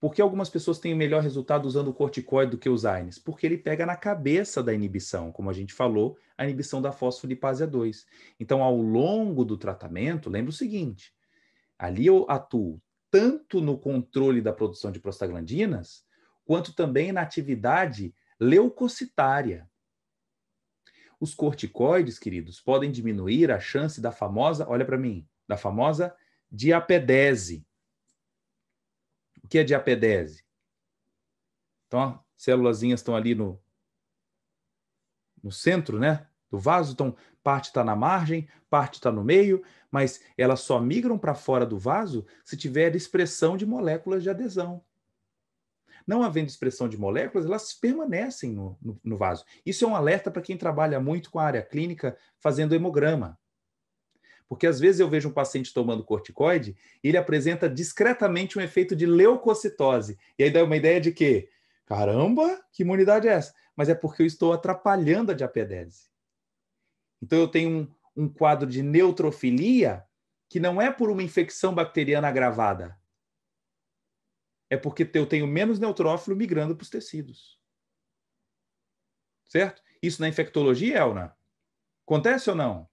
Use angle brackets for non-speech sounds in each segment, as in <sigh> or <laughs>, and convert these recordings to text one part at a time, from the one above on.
Por que algumas pessoas têm melhor resultado usando o corticoide do que os AINES? Porque ele pega na cabeça da inibição, como a gente falou, a inibição da fosfolipase A2. Então, ao longo do tratamento, lembra o seguinte: ali eu atuo tanto no controle da produção de prostaglandinas, quanto também na atividade leucocitária. Os corticoides, queridos, podem diminuir a chance da famosa, olha para mim, da famosa diapedese, que é diapedese? Então, as célulazinhas estão ali no, no centro, né? Do vaso, então parte está na margem, parte está no meio, mas elas só migram para fora do vaso se tiver expressão de moléculas de adesão. Não havendo expressão de moléculas, elas permanecem no, no, no vaso. Isso é um alerta para quem trabalha muito com a área clínica fazendo hemograma. Porque às vezes eu vejo um paciente tomando corticoide e ele apresenta discretamente um efeito de leucocitose. E aí dá uma ideia de que, caramba, que imunidade é essa? Mas é porque eu estou atrapalhando a diapedese. Então eu tenho um, um quadro de neutrofilia que não é por uma infecção bacteriana agravada. É porque eu tenho menos neutrófilo migrando para os tecidos. Certo? Isso na infectologia, Elna? É Acontece ou não?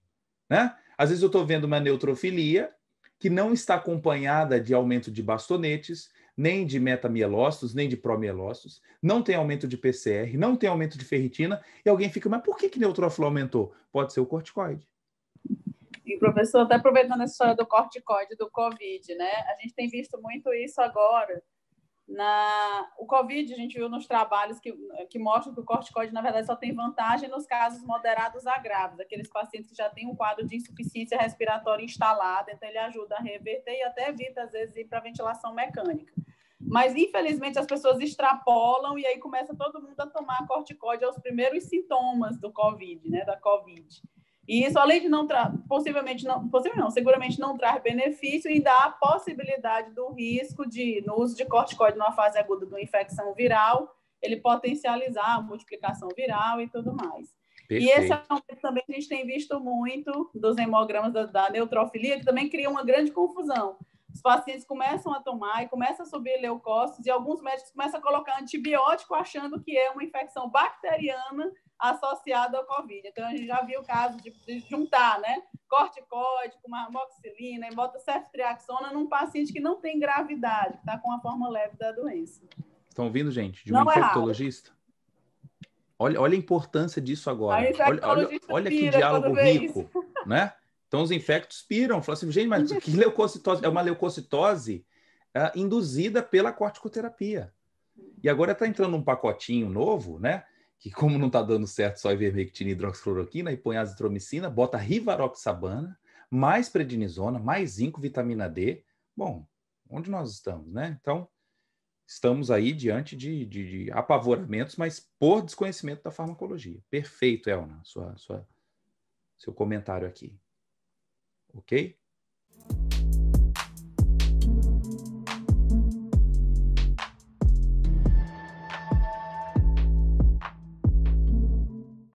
Né? Às vezes eu estou vendo uma neutrofilia que não está acompanhada de aumento de bastonetes, nem de metamielócitos, nem de promielócitos, não tem aumento de PCR, não tem aumento de ferritina, e alguém fica, mas por que, que neutrofilo aumentou? Pode ser o corticoide. E, professor, até aproveitando a história do corticoide, do COVID, né? A gente tem visto muito isso agora, na, o Covid, a gente viu nos trabalhos que, que mostram que o corticoide, na verdade, só tem vantagem nos casos moderados a graves, aqueles pacientes que já têm um quadro de insuficiência respiratória instalada, então ele ajuda a reverter e até evita, às vezes, ir para ventilação mecânica. Mas, infelizmente, as pessoas extrapolam e aí começa todo mundo a tomar corticoide aos primeiros sintomas do Covid, né, da Covid. E isso, além de não possivelmente não, possivelmente não, seguramente não traz benefício, ainda há a possibilidade do risco de, no uso de corticoide numa fase aguda de uma infecção viral, ele potencializar a multiplicação viral e tudo mais. Perfeito. E esse é um também a gente tem visto muito dos hemogramas da, da neutrofilia, que também cria uma grande confusão. Os pacientes começam a tomar e começam a subir leucócitos, e alguns médicos começam a colocar antibiótico achando que é uma infecção bacteriana associado ao Covid. Então, a gente já viu casos de, de juntar, né? Corticóide com amoxicilina e bota ceftriaxona num paciente que não tem gravidade, que está com a forma leve da doença. Estão ouvindo, gente? De um não é infectologista? É olha, olha a importância disso agora. Olha, olha, olha que diálogo rico, isso. né? Então, os infectos piram. Fala assim, gente, mas <laughs> que leucocitose? É uma leucocitose uh, induzida pela corticoterapia. E agora está entrando um pacotinho novo, né? que como não está dando certo só ivermectina e hidroxicloroquina, e põe azitromicina, bota rivaroxabana, mais prednisona, mais zinco, vitamina D. Bom, onde nós estamos, né? Então, estamos aí diante de, de, de apavoramentos, mas por desconhecimento da farmacologia. Perfeito, Elna, sua, sua, seu comentário aqui. Ok?